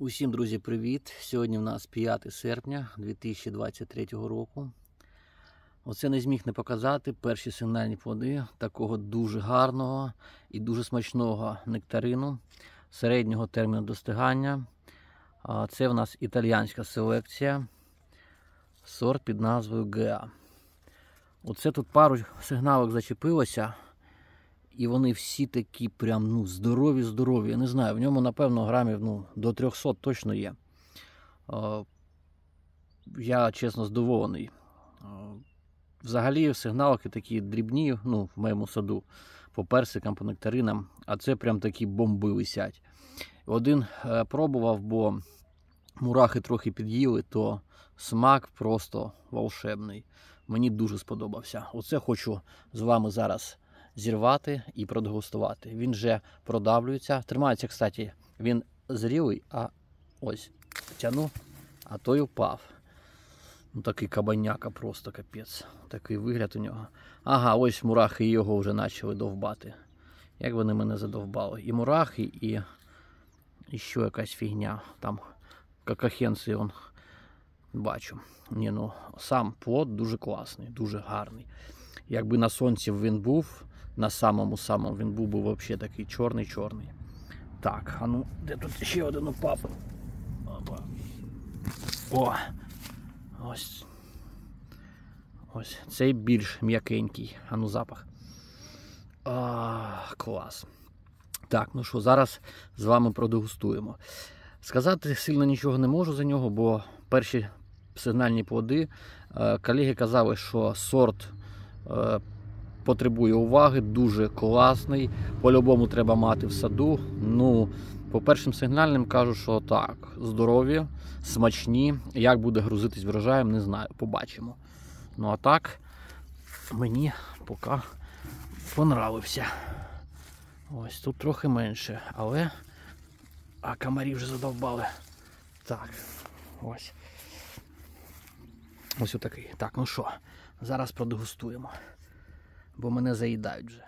Усім, друзі, привіт! Сьогодні в нас 5 серпня 2023 року. Оце не зміг не показати перші сигнальні плоди такого дуже гарного і дуже смачного нектарину середнього терміну достигання. Це в нас італіянська селекція сорт під назвою Геа. Оце тут пару сигналок зачепилося і вони всі такі прям ну, здорові, здорові. Я не знаю, в ньому, напевно, грамів ну, до 300 точно є. Я чесно здивований. Взагалі сигналки такі дрібні, ну, в моєму саду, по персикам, по нектаринам, а це прям такі бомби висять. Один е, пробував, бо мурахи трохи під'їли, то смак просто волшебний. Мені дуже сподобався. Оце хочу з вами зараз зірвати і продегустувати. Він вже продавлюється. Тримається, кстати, він зрілий, а ось тяну, а той упав. Ну, Такий кабаняка, просто капець. Такий вигляд у нього. Ага, ось мурахи його вже почали довбати. Як вони мене задовбали. І мурахи, і і що якась фігня. Там какахенці он бачу. Ні, ну Сам плод дуже класний, дуже гарний. Якби на сонці він був, на самому-самому він був би взагалі такий чорний-чорний. Так, а ну, де тут ще один упав? Опа. О! Ось. Ось. Цей більш м'якенький. А ну запах. А, Клас. Так, ну що, зараз з вами продегустуємо. Сказати сильно нічого не можу за нього, бо перші сигнальні плоди. Е, колеги казали, що сорт е, потребує уваги, дуже класний. По-любому треба мати в саду. Ну, по першим сигнальним кажу, що так, здорові, смачні. Як буде грузитись врожаєм, не знаю, побачимо. Ну а так, мені поки понравився. Ось тут трохи менше, але... А комарі вже задовбали. Так, ось. Ось отакий. Так, ну що, зараз продегустуємо бо мене заїдають вже.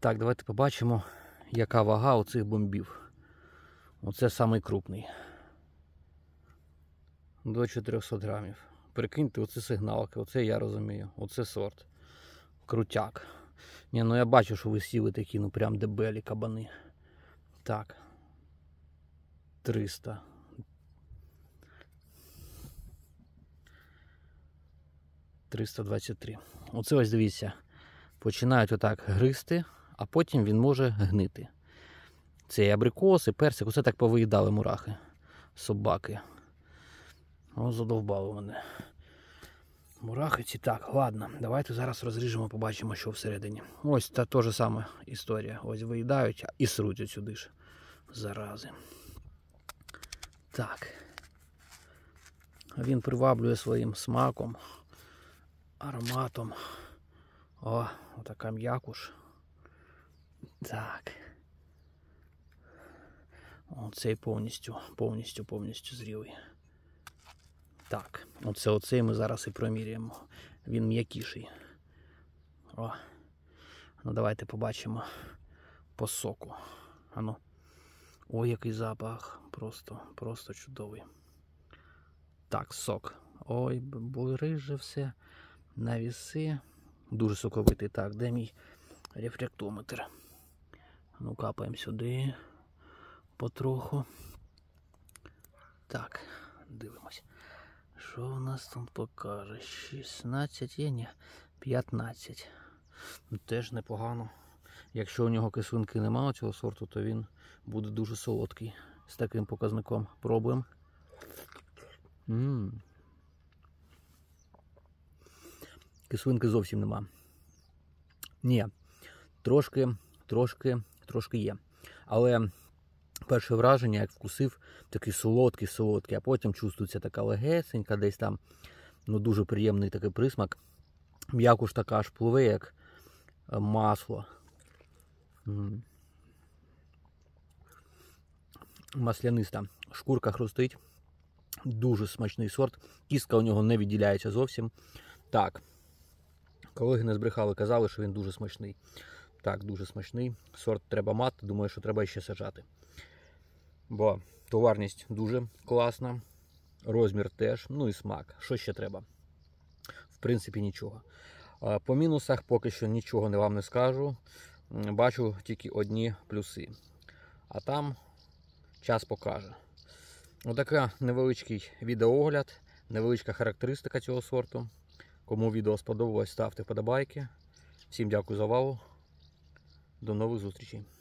Так, давайте побачимо, яка вага у цих бомбів. Оце самий крупний. До 400 грамів. Прикиньте, оце сигналки, оце я розумію, оце сорт. Крутяк. Ні, ну я бачу, що ви сіли такі, ну прям дебелі кабани. Так. 300. 323. Оце ось дивіться. Починають отак гризти, а потім він може гнити. Це і абрикос, персик, усе так повиїдали мурахи, собаки. О, задовбали мене. Мурахи ці так, ладно, давайте зараз розріжемо, побачимо, що всередині. Ось та та ж сама історія. Ось виїдають і срутять сюди ж. Зарази. Так. Він приваблює своїм смаком ароматом. О, отака м'якуш. Так. Оцей повністю, повністю, повністю зрілий. Так, оце оцей ми зараз і проміряємо. Він м'якіший. О, ну давайте побачимо по соку. Ану. О, який запах. Просто, просто чудовий. Так, сок. Ой, бери же все на віси. Дуже соковитий. Так, де мій рефлектометр? Ну, капаємо сюди потроху. Так, дивимось. Що в нас тут покаже? 16 є, ні, 15. Ну, теж непогано. Якщо у нього кислинки немає цього сорту, то він буде дуже солодкий. З таким показником пробуємо. кислинки зовсім нема. Ні, трошки, трошки, трошки є. Але перше враження, як вкусив, такий солодкий-солодкий, а потім чувствується така легесенька, десь там ну дуже приємний такий присмак. М'яко ж така аж пливе, як е, масло. Масляниста. Шкурка хрустить. Дуже смачний сорт. Кістка у нього не відділяється зовсім. Так. Колеги не збрехали, казали, що він дуже смачний. Так, дуже смачний. Сорт треба мати, думаю, що треба ще сажати. Бо товарність дуже класна, розмір теж, ну і смак. Що ще треба? В принципі, нічого. По мінусах поки що нічого не вам не скажу. Бачу тільки одні плюси. А там час покаже. Отака невеличкий відеоогляд, невеличка характеристика цього сорту. Кому відео сподобалось, ставте вподобайки. Всім дякую за увагу. До нових зустрічей.